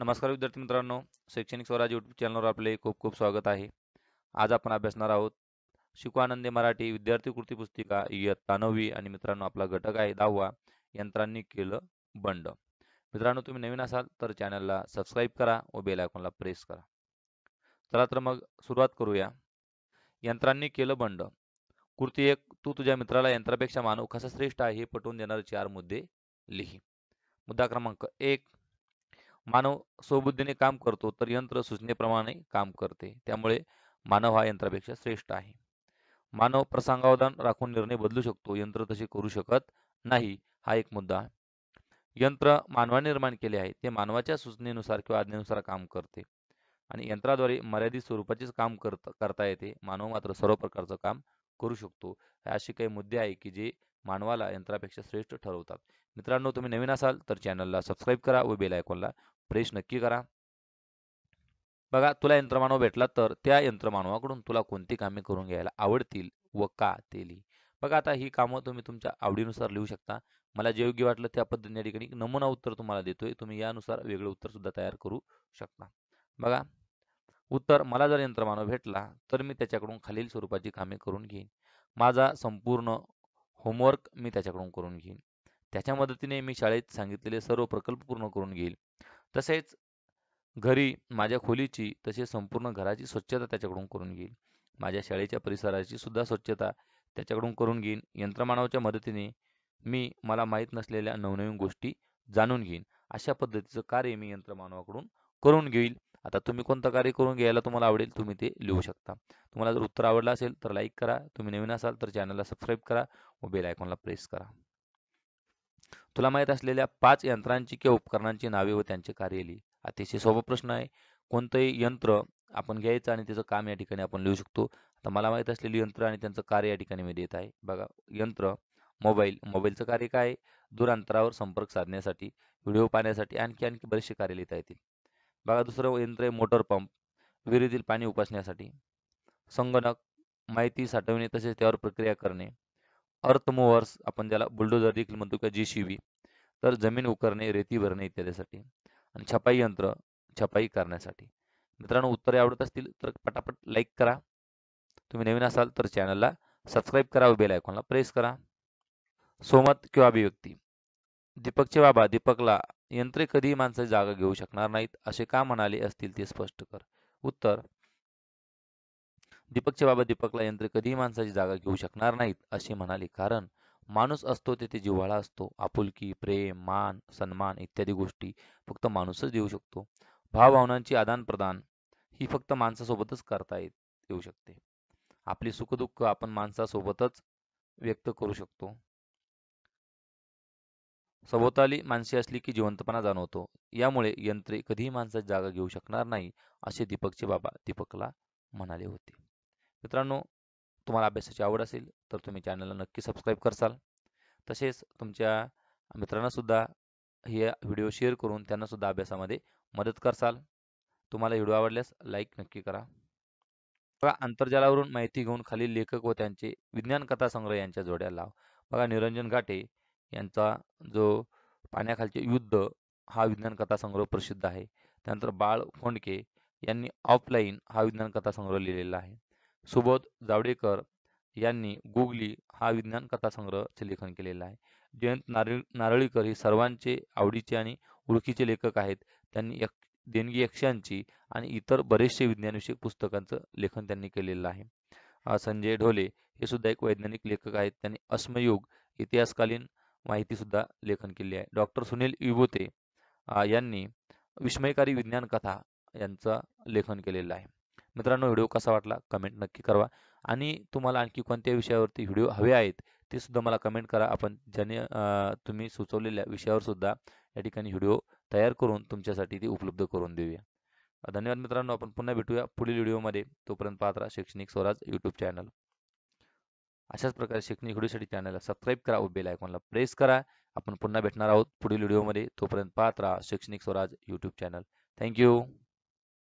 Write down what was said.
नमस्कार विद्यार्थी मित्रांनो शैक्षणिक स्वराज यूट्यूब चॅनलवर आपले खूप खूप स्वागत आहे आज आपण अभ्यासणार आहोत शिकवानंदे मराठी विद्यार्थी कृती पुस्तिका इयत्ता नववी आणि मित्रांनो आपला घटक आहे दहावा यंत्रांनी केलं बंड मित्रांनो तुम्ही नवीन असाल तर चॅनलला सबस्क्राईब करा व बेल आयकॉनला प्रेस करा चला तर मग सुरुवात करूया यंत्रांनी केलं बंड कृती एक तू तुझ्या मित्राला यंत्रापेक्षा मानव कसा श्रेष्ठ आहे हे पटवून देणारे चार मुद्दे लिही मुद्दा क्रमांक एक मानव स्वबुद्धीने काम करतो तर यंत्र सूचनेप्रमाणे काम करते त्यामुळे मानव हा यंत्रापेक्षा श्रेष्ठ आहे मानव प्रसंगावधान राखून निर्णय बदलू शकतो यंत्र तसे करू शकत नाही हा एक मुद्दा यंत्र मानवाने निर्माण केले आहे ते मानवाच्या सूचनेनुसार किंवा आज्ञेनुसार काम करते आणि यंत्राद्वारे मर्यादित स्वरूपाचेच काम करत करता येते मानव मात्र सर्व प्रकारचं काम करू शकतो असे काही मुद्दे आहे की जे मानवाला यंत्रापेक्षा श्रेष्ठ ठरवतात मित्रांनो तुम्ही नवीन असाल तर चॅनलला सबस्क्राईब करा व बेल आयकॉनला प्रेस नक्की करा बघा तुला यंत्रमानव भेटला तर त्या यंत्रमानवाकडून तुला कोणती कामे करून घ्यायला आवडतील व का ते लिही बघा आता ही कामं तुम्ही तुमच्या आवडीनुसार लिहू शकता मला जे योग्य वाटलं त्या पद्धतीने या ठिकाणी नमुना उत्तर तुम्हाला देतोय तुम्ही यानुसार वेगळं उत्तर सुद्धा तयार करू शकता बघा उत्तर मला जर यंत्रमानव भेटला तर मी त्याच्याकडून खालील स्वरूपाची कामे करून घेईन माझा संपूर्ण होमवर्क मी त्याच्याकडून करून घेईन त्याच्या मदतीने मी शाळेत सांगितलेले सर्व प्रकल्प पूर्ण करून घेईल तसेच घरी माझ्या खोलीची तसेच संपूर्ण घराची स्वच्छता त्याच्याकडून करून घेईल माझ्या शाळेच्या परिसराची सुद्धा स्वच्छता त्याच्याकडून करून घेईन यंत्रमानवाच्या मदतीने मी मला माहीत नसलेल्या नवनवीन गोष्टी जाणून घेईन अशा पद्धतीचं कार्य मी यंत्रमानवाकडून करून घेईल आता तुम्ही कोणतं कार्य करून घ्यायला तुम्हाला आवडेल तुम्ही ते लिहू शकता तुम्हाला जर उत्तर आवडलं असेल तर लाईक करा तुम्ही नवीन असाल तर चॅनलला सबस्क्राईब करा व बेल आयकॉनला प्रेस करा तुला माहीत असलेल्या पाच यंत्रांची किंवा उपकरणांची नावे व त्यांचे कार्य लिही अतिशय सोपा प्रश्न आहे कोणतंही यंत्र आपण घ्यायचं आणि त्याचं काम या ठिकाणी आपण लिहू शकतो आता मला माहीत असलेली यंत्र आणि त्यांचं कार्य या ठिकाणी मी देत आहे बघा यंत्र मोबाईल मोबाईलचं कार्य काय दूर अंतरावर संपर्क साधण्यासाठी व्हिडिओ पाहण्यासाठी आणखी आणखी बरेचसे कार्य लिहिता येतील बघा दुसरं यंत्र आहे मोटर पंप विहिरीतील पाणी उपासण्यासाठी संगणक माहिती साठवणे तसेच त्यावर प्रक्रिया करणे अर्थ मूवर्स आपण ज्याला बुलडोजर देखील म्हणतो किंवा जी शिवी तर जमीन उकरणे रेती भरणे इत्यादीसाठी आणि छपाई यंत्र छपाई करण्यासाठी मित्रांनो उत्तरे आवडत असतील तर पटापट लाईक करा तुम्ही नवीन असाल तर चॅनलला सबस्क्राईब करा व बेल आयकॉनला प्रेस करा सोमत किंवा अभिव्यक्ती दीपकचे बाबा दीपकला यंत्रे कधीही माणसाची जागा घेऊ शकणार नाहीत असे का म्हणाले असतील ते स्पष्ट कर उत्तर दीपकच्या बाबा दीपकला यंत्रे कधीही माणसाची जागा घेऊ शकणार नाहीत असे म्हणाले कारण माणूस असतो तेथे जिव्हाळा असतो आपुलकी प्रेम मान सन्मान इत्यादी गोष्टी फक्त माणूसच देऊ शकतो भावभावनांची आदान प्रदान ही फक्त माणसासोबतच करता येत येऊ शकते आपली सुखदुःख आपण माणसासोबतच व्यक्त करू शकतो सभोवताली माणसे असली की जिवंतपणा जाणवतो यामुळे यंत्रे कधीही माणसाची जागा घेऊ शकणार नाही असे दीपकचे बाबा दीपकला म्हणाले होते मित्रांनो तुम्हाला अभ्यासाची आवड असेल तर तुम्ही चॅनलला नक्की सबस्क्राईब करसाल तसेच तुमच्या सुद्धा हे व्हिडिओ शेअर करून त्यांना सुद्धा अभ्यासामध्ये मदत करसाल तुम्हाला व्हिडिओ आवडल्यास लाईक नक्की करा बघा आंतरजालावरून माहिती घेऊन खालील लेखक व त्यांचे विज्ञान कथा संग्रह यांच्या जोड्या लाव बघा निरंजन घाटे यांचा जो पाण्याखालचे युद्ध हा विज्ञान कथा संग्रह प्रसिद्ध आहे त्यानंतर बाळ फोंडके यांनी ऑफलाईन हा विज्ञान कथा संग्रह लिहिलेला आहे सुबोध जावडेकर यांनी गुगली हा विज्ञान कथा संग्रहचे लेखन केलेलं आहे जयंत नारळी नारळीकर हे सर्वांचे आवडीचे आणि ओळखीचे लेखक आहेत त्यांनी एक देणगी यक्षांची आणि इतर बरेचसे विज्ञानविषयक पुस्तकांचं लेखन त्यांनी केलेलं आहे संजय ढोले हे सुद्धा एक वैज्ञानिक लेखक आहेत त्यांनी अस्मयुग इतिहासकालीन माहिती सुद्धा लेखन केली आहे डॉक्टर सुनील इबोते यांनी विस्मयकारी विज्ञान कथा यांचं लेखन केलेलं आहे मित्रांनो व्हिडिओ कसा वाटला कमेंट नक्की करा आणि तुम्हाला आणखी कोणत्या विषयावरती व्हिडिओ हवे आहेत ते सुद्धा मला कमेंट करा आपण ज्याने तुम्ही सुचवलेल्या विषयावर सुद्धा या ठिकाणी व्हिडिओ तयार करून तुमच्यासाठी ते उपलब्ध करून देऊया धन्यवाद मित्रांनो आपण पुन्हा भेटूया पुढील व्हिडिओमध्ये तोपर्यंत पाहत राहा शैक्षणिक स्वराज यूट्यूब चॅनल अशाच प्रकारे शिकणे घडूसाठी चॅनलला सबस्क्राईब करा व बेल आयकॉनला प्रेस करा आपण पुन्हा भेटणार आहोत पुढील व्हिडिओमध्ये तोपर्यंत पाहत राहा शैक्षणिक स्वराज यूट्यूब चॅनल थँक्यू